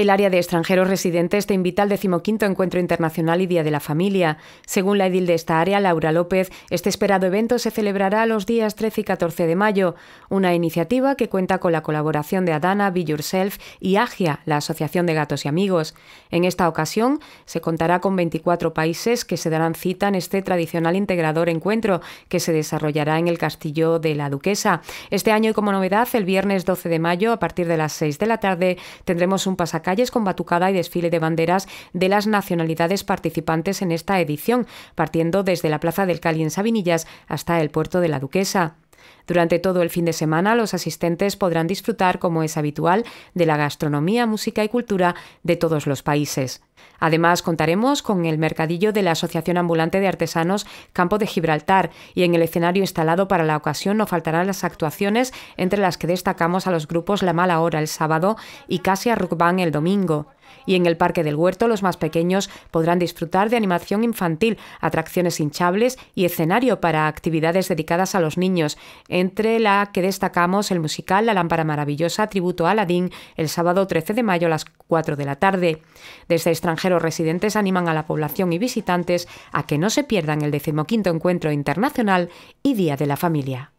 El área de extranjeros residentes te invita al decimoquinto Encuentro Internacional y Día de la Familia. Según la edil de esta área, Laura López, este esperado evento se celebrará los días 13 y 14 de mayo, una iniciativa que cuenta con la colaboración de Adana, Be Yourself y Agia, la Asociación de Gatos y Amigos. En esta ocasión se contará con 24 países que se darán cita en este tradicional integrador encuentro que se desarrollará en el Castillo de la Duquesa. Este año y como novedad, el viernes 12 de mayo, a partir de las 6 de la tarde, tendremos un pasacalle calles con batucada y desfile de banderas de las nacionalidades participantes en esta edición, partiendo desde la Plaza del Cali en Sabinillas hasta el puerto de la Duquesa. Durante todo el fin de semana los asistentes podrán disfrutar, como es habitual, de la gastronomía, música y cultura de todos los países. Además, contaremos con el mercadillo de la Asociación Ambulante de Artesanos Campo de Gibraltar y en el escenario instalado para la ocasión no faltarán las actuaciones entre las que destacamos a los grupos La Mala Hora el sábado y casi a el domingo. Y en el Parque del Huerto los más pequeños podrán disfrutar de animación infantil, atracciones hinchables y escenario para actividades dedicadas a los niños, entre la que destacamos el musical La Lámpara Maravillosa, tributo a Aladdin, el sábado 13 de mayo a las 4 de la tarde. Desde extranjeros residentes animan a la población y visitantes a que no se pierdan el decimoquinto Encuentro Internacional y Día de la Familia.